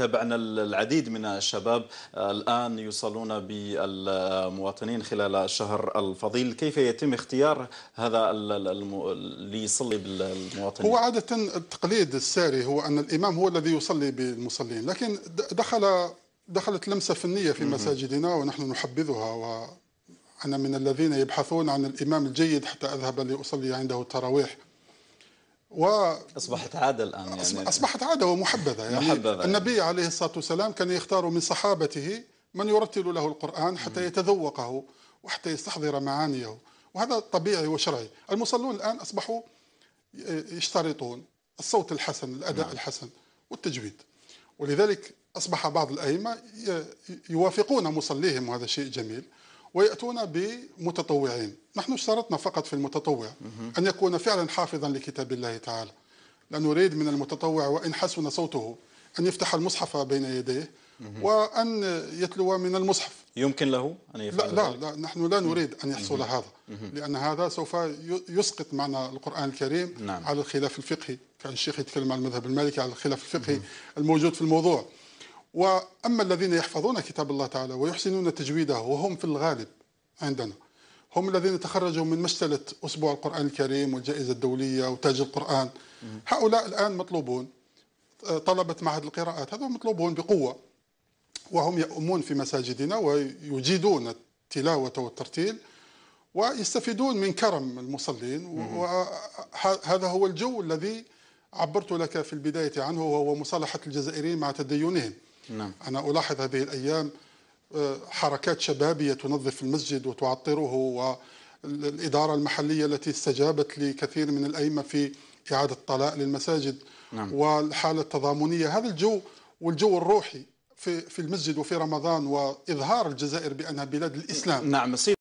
تابعنا طيب، العديد من الشباب الآن يوصلون بالمواطنين خلال الشهر الفضيل كيف يتم اختيار هذا ليصلي بالمواطنين؟ هو عادة التقليد الساري هو أن الإمام هو الذي يصلي بالمصلين لكن دخل دخلت لمسة فنية في مساجدنا ونحن نحبذها و أنا من الذين يبحثون عن الإمام الجيد حتى أذهب لأصلي عنده التراويح و اصبحت عاده الان يعني اصبحت عاده ومحببه يعني محببة. النبي عليه الصلاه والسلام كان يختار من صحابته من يرتل له القران حتى يتذوقه وحتى يستحضر معانيه وهذا طبيعي وشرعي المصلون الان اصبحوا يشترطون الصوت الحسن الاداء نعم. الحسن والتجويد ولذلك اصبح بعض الائمه يوافقون مصليهم وهذا شيء جميل ويأتون بمتطوعين نحن اشترطنا فقط في المتطوع أن يكون فعلا حافظا لكتاب الله تعالى لا نريد من المتطوع وإن حسن صوته أن يفتح المصحف بين يديه وأن يتلو من المصحف يمكن له أن يفعل لا, لا, لا نحن لا نريد أن يحصل هذا لأن هذا سوف يسقط معنى القرآن الكريم نعم. على الخلاف الفقهي كان الشيخ يتكلم عن المذهب المالكي على الخلاف الفقهي الموجود في الموضوع وأما الذين يحفظون كتاب الله تعالى ويحسنون تجويده وهم في الغالب عندنا هم الذين تخرجوا من مشتلة أسبوع القرآن الكريم والجائزة الدولية وتاج القرآن هؤلاء الآن مطلوبون طلبة معهد القراءات هذول مطلوبون بقوة وهم يؤمون في مساجدنا ويجيدون التلاوة والترتيل ويستفيدون من كرم المصلين وهذا هو الجو الذي عبرت لك في البداية عنه وهو مصالحة الجزائريين مع تدينهم نعم. أنا ألاحظ هذه الأيام آه، حركات شبابية تنظف المسجد وتعطره والإدارة المحلية التي استجابت لكثير من الأئمة في إعادة الطلاء للمساجد نعم. والحالة التضامنية هذا الجو والجو الروحي في في المسجد وفي رمضان وإظهار الجزائر بأنها بلاد الإسلام نعم